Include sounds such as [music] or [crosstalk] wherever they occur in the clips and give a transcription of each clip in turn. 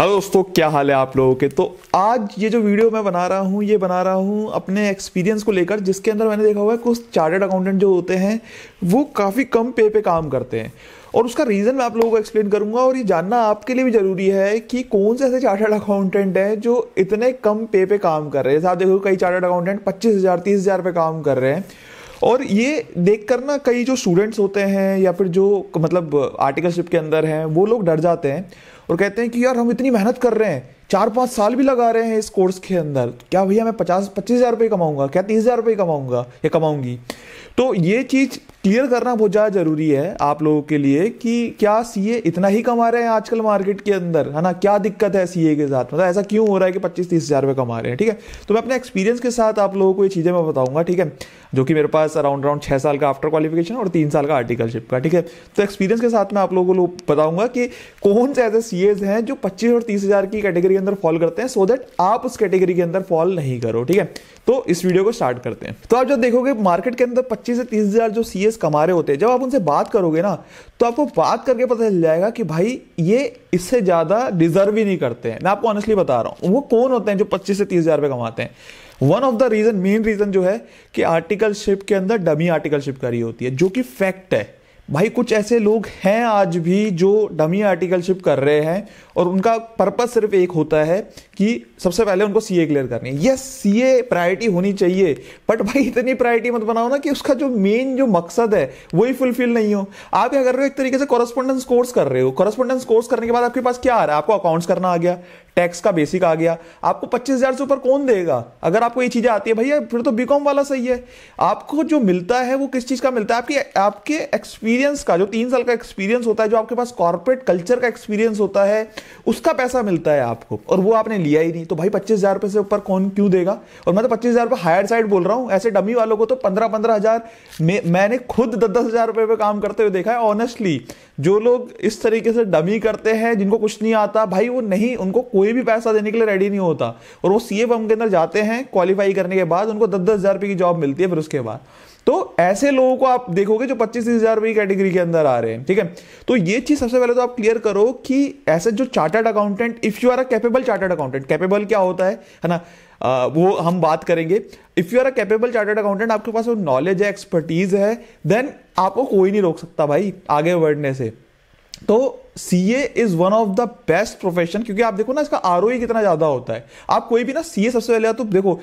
hello दोस्तों क्या हाल है आप लोगों के तो आज ये जो वीडियो मैं बना रहा हूँ ये बना रहा हूँ अपने एक्सपीरियंस को लेकर जिसके अंदर मैंने देखा हुआ है कुछ चार्टर्ड अकाउंटेंट जो होते हैं वो काफ़ी कम पे पे काम करते हैं और उसका रीज़न मैं आप लोगों को एक्सप्लेन करूँगा और ये जानना आपके लिए भी ज़रूरी है कि कौन से ऐसे चार्टर्ड अकाउंटेंट हैं जो इतने कम पे पे काम कर रहे हैं जैसे आप देखो कई चार्टर्ड अकाउंटेंट पच्चीस हज़ार तीस हज़ार पे काम कर रहे हैं और ये देख कर ना कई जो स्टूडेंट्स होते हैं या फिर जो मतलब आर्टिकलशिप के अंदर हैं वो लोग डर जाते हैं और कहते हैं कि यार हम इतनी मेहनत कर रहे हैं चार पाँच साल भी लगा रहे हैं इस कोर्स के अंदर क्या भैया मैं पचास पच्चीस हज़ार रुपये कमाऊँगा क्या तीस हज़ार रुपये कमाऊँगा या कमाऊँगी तो ये चीज़ क्लियर करना बहुत ज़्यादा ज़रूरी है आप लोगों के लिए कि क्या सीए इतना ही कमा रहे हैं आजकल मार्केट के अंदर है ना क्या दिक्कत है सीए के साथ मतलब ऐसा क्यों हो रहा है कि पच्चीस तीस हज़ार रुपये कमा रहे हैं ठीक है तो मैं अपने एक्सपीरियंस के साथ आप लोगों को ये चीज़ें मैं बताऊंगा ठीक है जो कि मेरे पास अराउंड अराउंड छः साल का आफ्टर क्वालिफिकेशन और तीन साल का आर्टिकलशिप का ठीक है तो एक्सपीरियंस के साथ मैं आप लोगों को बताऊंगा कि कौन से ऐसे सी हैं जो पच्चीस और तीस की कैटेगरी कैटेगरी के अंदर फॉल करते हैं सो so दैट आप उस कैटेगरी के अंदर फॉल नहीं करो ठीक है तो इस वीडियो को स्टार्ट करते हैं तो आप जब देखोगे मार्केट के अंदर 25 से तीस हजार जो सी कमा रहे होते हैं जब आप उनसे बात करोगे ना तो आपको बात करके पता चल जाएगा कि भाई ये इससे ज़्यादा डिजर्व ही नहीं करते हैं मैं आपको ऑनेस्टली बता रहा हूँ वो कौन होते हैं जो पच्चीस से तीस हज़ार रुपये कमाते हैं one of the reason main reason जो है कि आर्टिकलशिप के अंदर डमी आर्टिकलशिप करी होती है जो कि फैक्ट है भाई कुछ ऐसे लोग हैं आज भी जो डमी आर्टिकलशिप कर रहे हैं और उनका पर्पस सिर्फ एक होता है कि सबसे पहले उनको सीए क्लियर करनी है यस सीए प्रायोरिटी होनी चाहिए बट भाई इतनी प्रायोरिटी मत बनाओ ना कि उसका जो मेन जो मकसद है वही फुलफिल नहीं हो आप क्या कर रहे हो एक तरीके से कॉरस्पॉन्डेंस कोर्स कर रहे हो कॉरस्पॉन्डेंस कोर्स करने के बाद आपके पास क्या आ रहा है आपको अकाउंट्स करना आ गया टैक्स का बेसिक आ गया आपको पच्चीस हजार से ऊपर कौन देगा अगर आपको ये चीज़ें आती है भैया फिर तो बीकॉम वाला सही है आपको जो मिलता है वो किस चीज़ का मिलता है आपकी आपके एक्सपीरियंस एक्सपीरियंस का जो तीन साल का एक्सपीरियंस होता है जो आपके पास कॉर्पोरेट कल्चर का एक्सपीरियंस होता है उसका पैसा मिलता है आपको और वो आपने लिया ही नहीं तो भाई पच्चीस हज़ार रुपये से ऊपर कौन क्यों देगा और मैं तो पच्चीस हज़ार रुपये हायर साइड बोल रहा हूँ ऐसे डमी वालों को तो पंद्रह पंद्रह हज़ार मैंने खुद दस दस हज़ार रुपये पर काम करते हुए देखा है ऑनेस्टली जो लोग इस तरीके से डमी करते हैं जिनको कुछ नहीं आता भाई वो नहीं उनको कोई भी पैसा देने के लिए रेडी नहीं होता और वो सी एफ एम के अंदर जाते हैं क्वालिफाई करने के बाद उनको दस दस हज़ार रुपये की जॉब मिलती है फिर उसके बाद तो ऐसे लोगों को आप देखोगे जो पच्चीस तीस हजार रुपये कैटेगरी के अंदर आ रहे हैं ठीक है तो ये चीज सबसे पहले तो आप क्लियर करो कि ऐसे जो chartered accountant if you are a capable chartered accountant capable क्या होता है है ना आ, वो हम बात करेंगे if you are a capable chartered accountant आपके पास वो नॉलेज है एक्सपर्टीज है देन आपको कोई नहीं रोक सकता भाई आगे बढ़ने से तो C A is one of the best profession क्योंकि आप देखो ना इसका आर ओ e कितना ज्यादा होता है आप कोई भी ना सी ए सबसे पहले तो देखो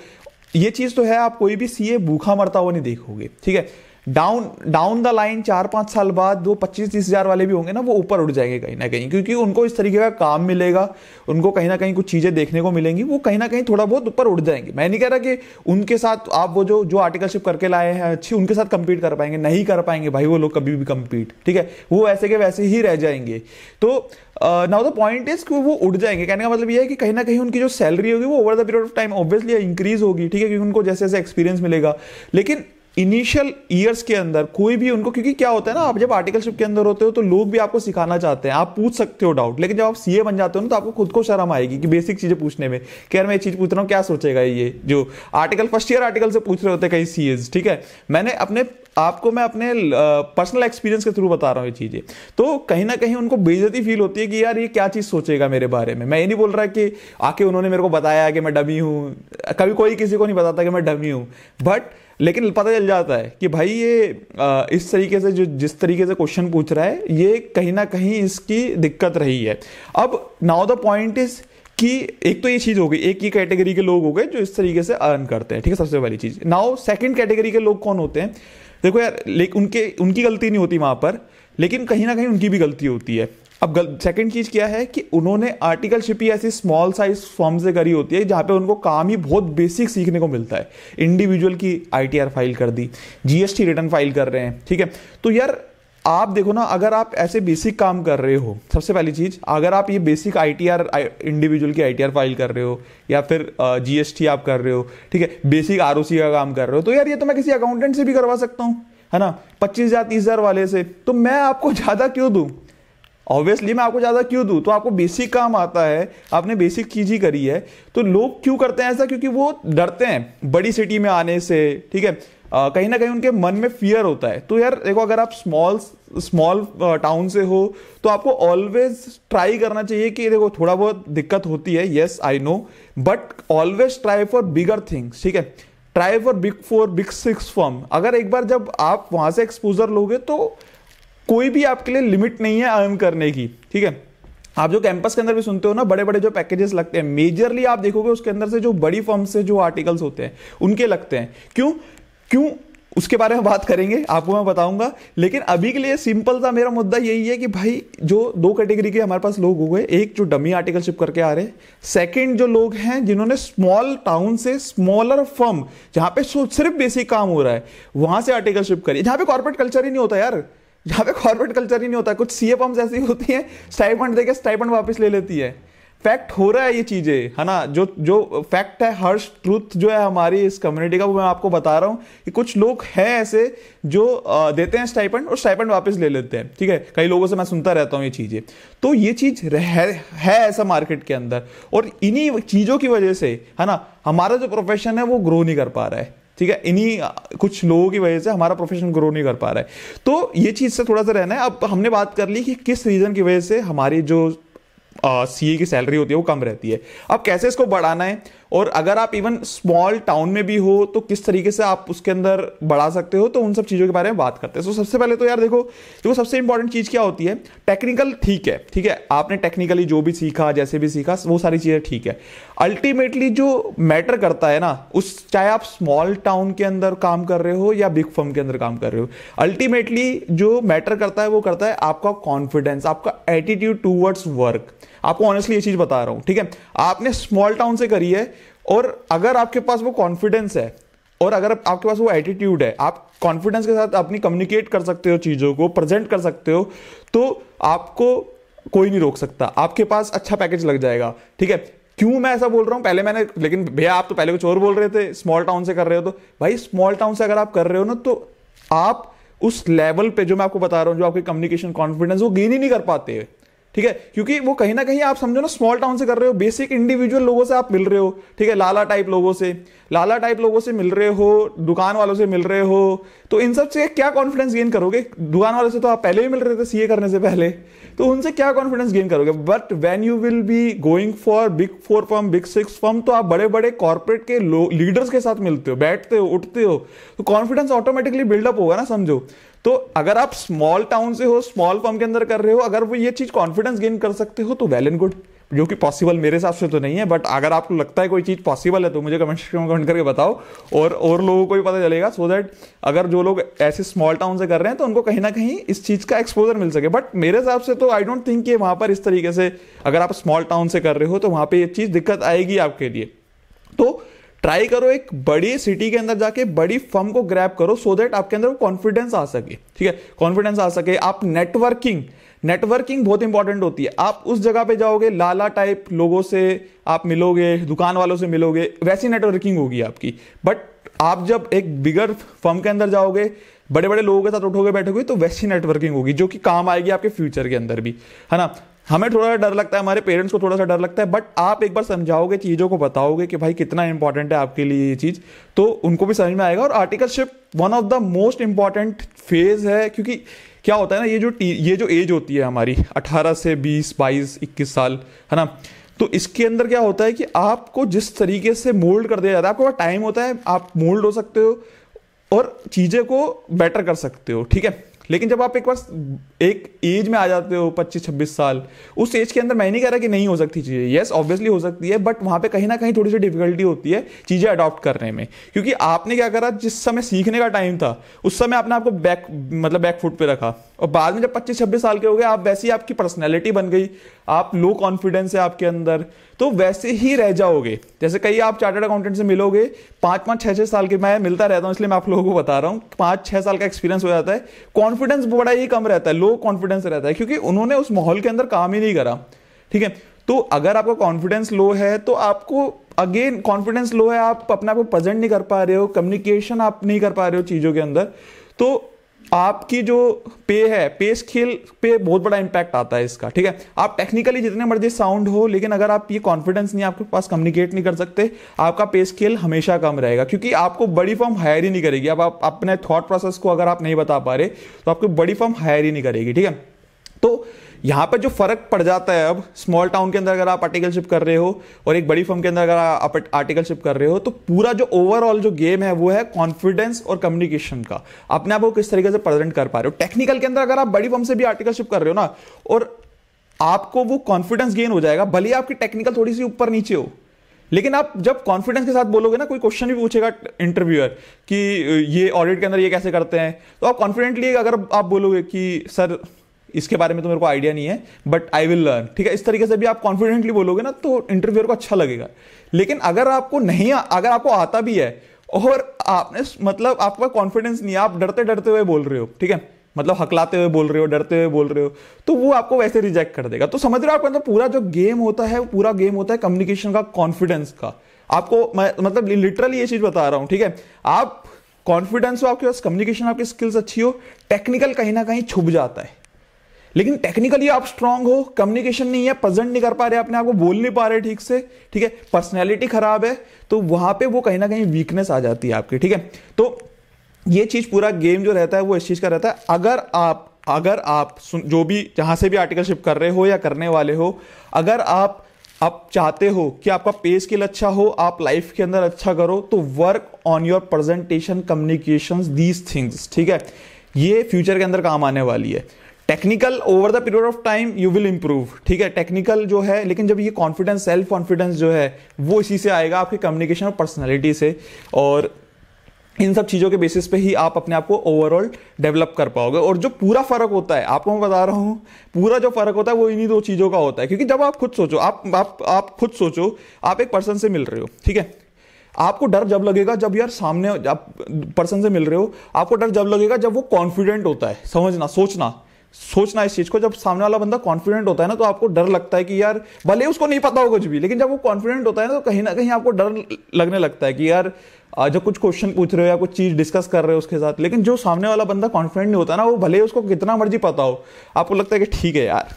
ये चीज़ तो है आप कोई भी सीए भूखा मरता हुआ नहीं देखोगे ठीक है डाउन डाउन द लाइन चार पाँच साल बाद वो पच्चीस तीस हज़ार वाले भी होंगे ना वो ऊपर उठ जाएंगे कहीं ना कहीं क्योंकि उनको इस तरीके का काम मिलेगा उनको कहीं ना कहीं कुछ चीज़ें देखने को मिलेंगी वो कहीं ना कहीं थोड़ा बहुत ऊपर उठ जाएंगे मैं नहीं कह रहा कि उनके साथ आप वो जो जो आर्टिकलशिप करके लाए हैं अच्छी उनके साथ कंपीट कर पाएंगे नहीं कर पाएंगे भाई वो लोग कभी भी कंपीट ठीक है वो वैसे के वैसे ही रह जाएंगे तो नाउ द पॉइंट इज कि वो उड़ जाएंगे कहने का मतलब ये है कि कहीं ना कहीं उनकी जो सैलरी होगी वो over the period of time obviously increase होगी ठीक है क्योंकि उनको जैसे जैसे एक्सपीरियंस मिलेगा लेकिन इनिशियल ईयर्स के अंदर कोई भी उनको क्योंकि क्या होता है ना आप जब आर्टिकलशिप के अंदर होते हो तो लोग भी आपको सिखाना चाहते हैं आप पूछ सकते हो डाउट लेकिन जब आप सीए बन जाते हो ना तो आपको खुद को शर्म आएगी कि बेसिक चीजें पूछने में कि यार मैं ये चीज पूछ रहा हूँ क्या सोचेगा ये जो आर्टिकल फर्स्ट ईयर आर्टिकल से पूछ रहे होते हैं कई सी ठीक है मैंने अपने आपको मैं अपने पर्सनल एक्सपीरियंस के थ्रू बता रहा हूँ ये चीज़ें तो कहीं ना कहीं उनको बेइज्जती फील होती है कि यार ये क्या चीज़ सोचेगा मेरे बारे में मैं ये नहीं बोल रहा कि आके उन्होंने मेरे को बताया कि मैं डमी हूँ कभी कोई किसी को नहीं बताता कि मैं डमी हूँ बट लेकिन पता चल जाता है कि भाई ये इस तरीके से जो जिस तरीके से क्वेश्चन पूछ रहा है ये कहीं ना कहीं इसकी दिक्कत रही है अब नाउ द पॉइंट इज कि एक तो ये चीज़ हो गई एक ही कैटेगरी के लोग हो गए जो इस तरीके से अर्न करते हैं ठीक है सबसे पहली चीज़ नाउ सेकंड कैटेगरी के लोग कौन होते हैं देखो यार लेकिन उनके उनकी गलती नहीं होती वहाँ पर लेकिन कहीं ना कहीं उनकी भी गलती होती है अब सेकंड चीज़ क्या है कि उन्होंने आर्टिकलशिप ही ऐसी स्मॉल साइज फॉर्म से करी होती है जहाँ पे उनको काम ही बहुत बेसिक सीखने को मिलता है इंडिविजुअल की आई फाइल कर दी जीएसटी रिटर्न फाइल कर रहे हैं ठीक है तो यार आप देखो ना अगर आप ऐसे बेसिक काम कर रहे हो सबसे पहली चीज़ अगर आप ये बेसिक आई इंडिविजुअल की आई फाइल कर रहे हो या फिर जीएसटी आप कर रहे हो ठीक है बेसिक आर का काम कर रहे हो तो यार ये तो मैं किसी अकाउंटेंट से भी करवा सकता हूँ है ना पच्चीस हजार तीस हजार वाले से तो मैं आपको [laughs] ज़्यादा क्यों दूँ ऑब्वियसली मैं आपको ज़्यादा क्यों दूँ तो आपको बेसिक काम आता है आपने बेसिक चीज़ ही करी है तो लोग क्यों करते हैं ऐसा क्योंकि वो डरते हैं बड़ी सिटी में आने से ठीक है कहीं ना कहीं उनके मन में फियर होता है तो यार देखो अगर आप स्मॉल स्मॉल टाउन से हो तो आपको ऑलवेज ट्राई करना चाहिए कि देखो थोड़ा बहुत दिक्कत होती है yes I know but always try for bigger things ठीक है try for big four big six firm अगर एक बार जब आप वहां से एक्सपोजर लोगे तो कोई भी आपके लिए लिमिट नहीं है अर्न करने की ठीक है आप जो कैंपस के अंदर भी सुनते हो ना बड़े बड़े जो पैकेजेस लगते हैं मेजरली आप देखोगे उसके अंदर से जो बड़ी फर्म से जो आर्टिकल्स होते हैं उनके लगते हैं क्यों क्यों उसके बारे में बात करेंगे आपको मैं बताऊंगा लेकिन अभी के लिए सिंपल सा मेरा मुद्दा यही है कि भाई जो दो कैटेगरी के हमारे पास लोग हो गए एक जो डमी आर्टिकलशिप करके आ रहे सेकंड जो लोग हैं जिन्होंने स्मॉल टाउन से स्मॉलर फर्म जहां पे सिर्फ बेसिक काम हो रहा है वहां से आर्टिकलशिप करिए जहां पे कॉर्पोरेट कल्चर ही नहीं होता यार जहाँ पे कॉर्पोरेट कल्चर ही नहीं होता कुछ सी ए फॉर्म्स ऐसी होती हैं स्टाइपेंड देके स्टाइपेंड वापस ले लेती है फैक्ट हो रहा है ये चीज़ें है ना जो जो फैक्ट है हर्ष ट्रूथ जो है हमारी इस कम्युनिटी का वो मैं आपको बता रहा हूँ कि कुछ लोग हैं ऐसे जो देते हैं स्टाइपेंड और स्टाइपेंड वापस ले लेते हैं ठीक है कई लोगों से मैं सुनता रहता हूँ ये चीज़ें तो ये चीज़ है ऐसा मार्केट के अंदर और इन्हीं चीज़ों की वजह से है ना हमारा जो प्रोफेशन है वो ग्रो नहीं कर पा रहा है ठीक है इन्हीं कुछ लोगों की वजह से हमारा प्रोफेशन ग्रो नहीं कर पा रहा है तो ये चीज़ से थोड़ा सा रहना है अब हमने बात कर ली कि किस रीज़न की वजह से हमारी जो सी की सैलरी होती है वो कम रहती है अब कैसे इसको बढ़ाना है और अगर आप इवन स्मॉल टाउन में भी हो तो किस तरीके से आप उसके अंदर बढ़ा सकते हो तो उन सब चीज़ों के बारे में बात करते हैं सो so, सबसे पहले तो यार देखो देखो सबसे इंपॉर्टेंट चीज़ क्या होती है टेक्निकल ठीक है ठीक है आपने टेक्निकली जो भी सीखा जैसे भी सीखा वो सारी चीज़ें ठीक है अल्टीमेटली जो मैटर करता है ना उस चाहे आप स्मॉल टाउन के अंदर काम कर रहे हो या बिग फर्म के अंदर काम कर रहे हो अल्टीमेटली जो मैटर करता है वो करता है आपका कॉन्फिडेंस आपका एटीट्यूड टूवर्ड्स वर्क आपको ऑनेस्टली ये चीज बता रहा हूं ठीक है आपने स्मॉल टाउन से करी है और अगर आपके पास वो कॉन्फिडेंस है और अगर आपके पास वो एटीट्यूड है आप कॉन्फिडेंस के साथ अपनी कम्युनिकेट कर सकते हो चीज़ों को प्रेजेंट कर सकते हो तो आपको कोई नहीं रोक सकता आपके पास अच्छा पैकेज लग जाएगा ठीक है क्यों मैं ऐसा बोल रहा हूँ पहले मैंने लेकिन भैया आप तो पहले कुछ और बोल रहे थे स्मॉल टाउन से कर रहे हो तो भाई स्मॉल टाउन से अगर आप कर रहे हो ना तो आप उस लेवल पे जो मैं आपको बता रहा हूँ जो आपकी कम्युनिकेशन कॉन्फिडेंस वो गेन ही नहीं कर पाते ठीक है क्योंकि वो कहीं ना कहीं आप समझो ना स्मॉल टाउन से कर रहे हो बेसिक इंडिविजुअल लोगों से आप मिल रहे हो ठीक है लाला टाइप लोगों से लाला टाइप लोगों से मिल रहे हो दुकान वालों से मिल रहे हो तो इन सब से क्या कॉन्फिडेंस गेन करोगे दुकान वालों से तो आप पहले भी मिल रहे थे सीए करने से पहले तो उनसे क्या कॉन्फिडेंस गेन करोगे but when you will be going for big four firm big six firm तो आप बड़े बड़े कॉर्पोरेट के लीडर्स के साथ मिलते हो बैठते हो उठते हो तो कॉन्फिडेंस ऑटोमेटिकली बिल्डअप होगा ना समझो तो अगर आप स्मॉल टाउन से हो स्मॉल फॉर्म के अंदर कर रहे हो अगर वो ये चीज़ कॉन्फिडेंस गेन कर सकते हो तो वेल एंड गुड जो कि पॉसिबल मेरे हिसाब से तो नहीं है बट अगर आपको लगता है कोई चीज़ पॉसिबल है तो मुझे कमेंट सेक्शन में कमेंट करके बताओ और और लोगों को भी पता चलेगा सो so दैट अगर जो लोग ऐसे स्मॉल टाउन से कर रहे हैं तो उनको कहीं ना कहीं इस चीज़ का एक्सपोजर मिल सके बट मेरे हिसाब से तो आई डोंट थिंक कि वहाँ पर इस तरीके से अगर आप स्मॉल टाउन से कर रहे हो तो वहाँ पर ये चीज़ दिक्कत आएगी आपके लिए तो ट्राई करो एक बड़ी सिटी के अंदर जाके बड़ी फर्म को ग्रैप करो सो देट आपके अंदर कॉन्फिडेंस आ सके ठीक है कॉन्फिडेंस आ सके आप नेटवर्किंग नेटवर्किंग बहुत इंपॉर्टेंट होती है आप उस जगह पे जाओगे लाला टाइप लोगों से आप मिलोगे दुकान वालों से मिलोगे वैसी नेटवर्किंग होगी आपकी बट आप जब एक बिगर फर्म के अंदर जाओगे बड़े बड़े लोगों के साथ उठोगे बैठोगे तो वैसी नेटवर्किंग होगी जो कि काम आएगी आपके फ्यूचर के अंदर भी है ना हमें थोड़ा डर लगता है हमारे पेरेंट्स को थोड़ा सा डर लगता है बट आप एक बार समझाओगे चीज़ों को बताओगे कि भाई कितना इंपॉर्टेंट है आपके लिए ये चीज़ तो उनको भी समझ में आएगा और articleship one of the most important phase है क्योंकि क्या होता है ना ये जो ये जो एज होती है हमारी 18 से 20 22 21 साल है ना तो इसके अंदर क्या होता है कि आपको जिस तरीके से मोल्ड कर दिया जाता है आपके पास टाइम होता है आप मोल्ड हो सकते हो और चीज़ें को बेटर कर सकते हो ठीक है लेकिन जब आप एक बार एक एज में आ जाते हो 25-26 साल उस एज के अंदर मैं नहीं कह रहा कि नहीं हो सकती चीज़ें येस ऑब्वियसली हो सकती है बट वहाँ पे कहीं ना कहीं थोड़ी सी डिफिकल्टी होती है चीज़ें अडॉप्ट करने में क्योंकि आपने क्या करा जिस समय सीखने का टाइम था उस समय आपने आपको बैक मतलब बैक फुट पर रखा और बाद में जब पच्चीस छब्बीस साल के हो गए आप वैसी आपकी पर्सनैलिटी बन गई आप लो कॉन्फिडेंस है आपके अंदर तो वैसे ही रह जाओगे जैसे कई आप चार्टर्ड अकाउंटेंट से मिलोगे पाँच पाँच छः छः साल के मैं मिलता रहता हूँ इसलिए मैं आप लोगों को बता रहा हूँ पाँच छः साल का एक्सपीरियंस हो जाता है कॉन्फिडेंस बड़ा ही कम रहता है लो कॉन्फिडेंस रहता है क्योंकि उन्होंने उस माहौल के अंदर काम ही नहीं करा ठीक है तो अगर आपका कॉन्फिडेंस लो है तो आपको अगेन कॉन्फिडेंस लो है आप अपने आप को प्रेजेंट नहीं कर पा रहे हो कम्युनिकेशन आप नहीं कर पा रहे हो चीज़ों के अंदर तो आपकी जो पे है पे स्किल पे बहुत बड़ा इंपैक्ट आता है इसका ठीक है आप टेक्निकली जितने मर्जी साउंड हो लेकिन अगर आप ये कॉन्फिडेंस नहीं आपके पास कम्युनिकेट नहीं कर सकते आपका पे स्किल हमेशा कम रहेगा क्योंकि आपको बड़ी फॉर्म हायर ही नहीं करेगी अब आप अपने थॉट प्रोसेस को अगर आप नहीं बता पा रहे तो आपको बड़ी फॉर्म हायर ही नहीं करेगी ठीक है तो यहां पर जो फर्क पड़ जाता है अब स्मॉल टाउन के अंदर अगर आप आर्टिकलशिप कर रहे हो और एक बड़ी फर्म के अंदर अगर आप आर्टिकलशिप कर रहे हो तो पूरा जो ओवरऑल जो गेम है वो है कॉन्फिडेंस और कम्युनिकेशन का अपने आप को किस तरीके से प्रेजेंट कर पा रहे हो टेक्निकल के अंदर अगर आप बड़ी फर्म से भी आर्टिकलशिप कर रहे हो ना और आपको वो कॉन्फिडेंस गेन हो जाएगा भले आपकी टेक्निकल थोड़ी सी ऊपर नीचे हो लेकिन आप जब कॉन्फिडेंस के साथ बोलोगे ना कोई क्वेश्चन भी पूछेगा इंटरव्यूअर कि ये ऑडिट के अंदर ये कैसे करते हैं तो आप कॉन्फिडेंटली अगर आप बोलोगे कि सर इसके बारे में तो मेरे को आइडिया नहीं है बट आई विल लर्न ठीक है इस तरीके से भी आप कॉन्फिडेंटली बोलोगे ना तो इंटरव्यूअर को अच्छा लगेगा लेकिन अगर आपको नहीं अगर आपको आता भी है और आपने मतलब आपका कॉन्फिडेंस नहीं है आप डरते डरते हुए बोल रहे हो ठीक है मतलब हकलाते हुए बोल रहे हो डरते हुए बोल रहे हो तो वो आपको वैसे रिजेक्ट कर देगा तो समझ रहे हो आपका मतलब पूरा जो गेम होता है वो पूरा गेम होता है कम्युनिकेशन का कॉन्फिडेंस का आपको मैं मतलब लिटरली ये चीज बता रहा हूँ ठीक है आप कॉन्फिडेंस हो आपके पास कम्युनिकेशन आपकी स्किल्स अच्छी हो टेक्निकल कहीं ना कहीं छुप जाता है लेकिन टेक्निकली आप स्ट्रांग हो कम्युनिकेशन नहीं है प्रेजेंट नहीं कर पा रहे अपने आपको बोल नहीं पा रहे ठीक से ठीक है पर्सनैलिटी खराब है तो वहां पे वो कहीं ना कहीं वीकनेस आ जाती है आपकी ठीक है तो ये चीज पूरा गेम जो रहता है वो इस चीज का रहता है अगर आप अगर आप जो भी जहां से भी आर्टिकलशिप कर रहे हो या करने वाले हो अगर आप आप चाहते हो कि आपका पे स्किल अच्छा हो आप लाइफ के अंदर अच्छा करो तो work on your presentation communication these things ठीक है ये फ्यूचर के अंदर काम आने वाली है technical over the period of time you will improve ठीक है टेक्निकल जो है लेकिन जब ये कॉन्फिडेंस सेल्फ कॉन्फिडेंस जो है वो इसी से आएगा आपके कम्युनिकेशन और पर्सनैलिटी से और इन सब चीज़ों के बेसिस पे ही आप अपने आप को ओवरऑल डेवलप कर पाओगे और जो पूरा फ़र्क होता है आपको मैं बता रहा हूँ पूरा जो फ़र्क होता है वो इन्हीं दो चीज़ों का होता है क्योंकि जब आप खुद सोचो आप आप आप खुद सोचो आप एक पर्सन से मिल रहे हो ठीक है आपको डर जब लगेगा जब यार सामने आप पर्सन से मिल रहे हो आपको डर जब लगेगा जब वो कॉन्फिडेंट होता है समझना सोचना सोचना इस चीज को जब सामने वाला बंदा कॉन्फिडेंट होता है ना तो आपको डर लगता है कि यार भले उसको नहीं पता हो कुछ भी लेकिन जब वो कॉन्फिडेंट होता है ना तो कहीं ना कहीं आपको डर लगने लगता है कि यार जब कुछ क्वेश्चन पूछ रहे हो या कुछ चीज डिस्कस कर रहे हो उसके साथ लेकिन जो सामने वाला बंदा कॉन्फिडेंट नहीं होता ना वो भले उसको कितना मर्जी पता हो आपको लगता है कि ठीक है यार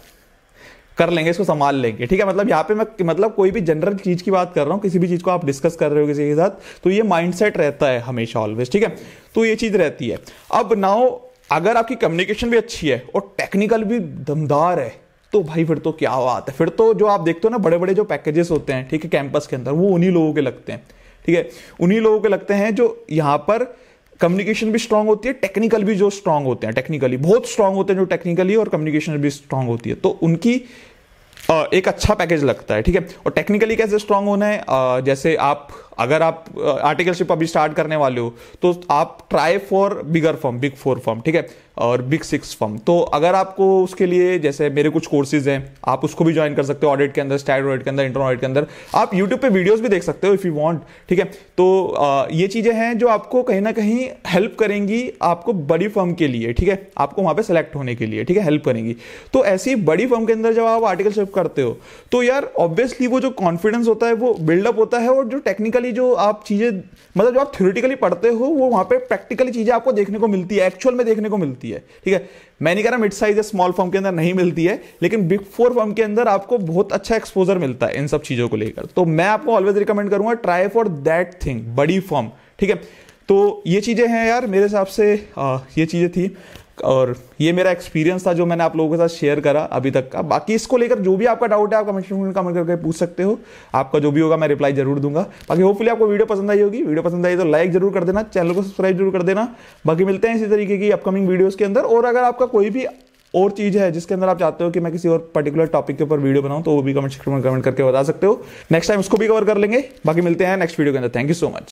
कर लेंगे इसको संभाल लेंगे ठीक है मतलब यहाँ पे मैं मतलब कोई भी जनरल चीज की बात कर रहा हूँ किसी भी चीज को आप डिस्कस कर रहे हो किसी के साथ तो ये माइंडसेट रहता है हमेशा ऑलवेज ठीक है तो ये चीज रहती है अब नाउ अगर आपकी कम्युनिकेशन भी अच्छी है और टेक्निकल भी दमदार है तो भाई फिर तो क्या बात है फिर तो जो आप देखते हो ना बड़े बड़े जो पैकेजेस होते हैं ठीक है कैंपस के अंदर वो उन्हीं लोगों के लगते हैं ठीक है उन्हीं लोगों के लगते हैं जो यहाँ पर कम्युनिकेशन भी स्ट्रांग होती है टेक्निकल भी जो स्ट्रांग होते हैं टेक्निकली बहुत स्ट्रांग होते हैं जो टेक्निकली और कम्युनिकेशन भी स्ट्रांग होती है तो उनकी एक अच्छा पैकेज लगता है ठीक है और टेक्निकली कैसे स्ट्रांग होना है जैसे आप अगर आप आर्टिकलशिप अभी स्टार्ट करने वाले हो तो आप try for bigger firm big four firm ठीक है और बिग सिक्स फॉर्म तो अगर आपको उसके लिए जैसे मेरे कुछ कोर्सेज हैं आप उसको भी ज्वाइन कर सकते हो ऑडिट के अंदर स्टैंड ऑडिट के अंदर इंटरन ऑडिट के अंदर आप यूट्यूब पे वीडियोस भी देख सकते हो इफ़ यू वांट ठीक है तो ये चीज़ें हैं जो आपको कहीं ना कहीं हेल्प करेंगी आपको बड़ी फॉर्म के लिए ठीक है आपको वहाँ पर सेलेक्ट होने के लिए ठीक है हेल्प करेंगी तो ऐसी बड़ी फॉर्म के अंदर जब आप आर्टिकलशिप करते हो तो यार ऑब्वियसली वो जो कॉन्फिडेंस होता है वो बिल्डअप होता है और जो टेक्निकली प्रैक्टिकली जो आप चीज़ें मतलब जो आप थ्योरेटिकली पढ़ते हो वो वहां पे प्रैक्टिकली चीज़ें आपको देखने को मिलती है एक्चुअल में देखने को मिलती है ठीक है मैं नहीं कह रहा मिड साइज या स्मॉल फॉर्म के अंदर नहीं मिलती है लेकिन बिग फोर फॉर्म के अंदर आपको बहुत अच्छा एक्सपोजर मिलता है इन सब चीज़ों को लेकर तो मैं आपको ऑलवेज रिकमेंड करूंगा ट्राई फॉर दैट थिंग बड़ी फॉर्म ठीक है तो ये चीज़ें हैं यार मेरे हिसाब से आ, ये चीज़ें थी और ये मेरा एक्सपीरियंस था जो मैंने आप लोगों के साथ शेयर करा अभी तक का बाकी इसको लेकर जो भी आपका डाउट है आप कमेंट में कमेंट करके पूछ सकते हो आपका जो भी होगा मैं रिप्लाई जरूर दूंगा बाकी होपफुली आपको वीडियो पसंद आई होगी वीडियो पसंद आई तो लाइक जरूर कर देना चैनल को सब्सक्राइब जरूर कर देना बाकी मिलते हैं इसी तरीके की अपकमिंग वीडियोज़ के अंदर और अगर आपका कोई भी और चीज़ है जिसके अंदर आप चाहते हो कि मैं किसी और पर्टिकुलर टॉपिक के ऊपर वीडियो बनाऊं तो वो भी कमेंट सेक्शन में कमेंट करके बता सकते हो नेक्स्ट टाइम उसको भी कवर कर लेंगे बाकी मिलते हैं नेक्स्ट वीडियो के अंदर थैंक यू सो मच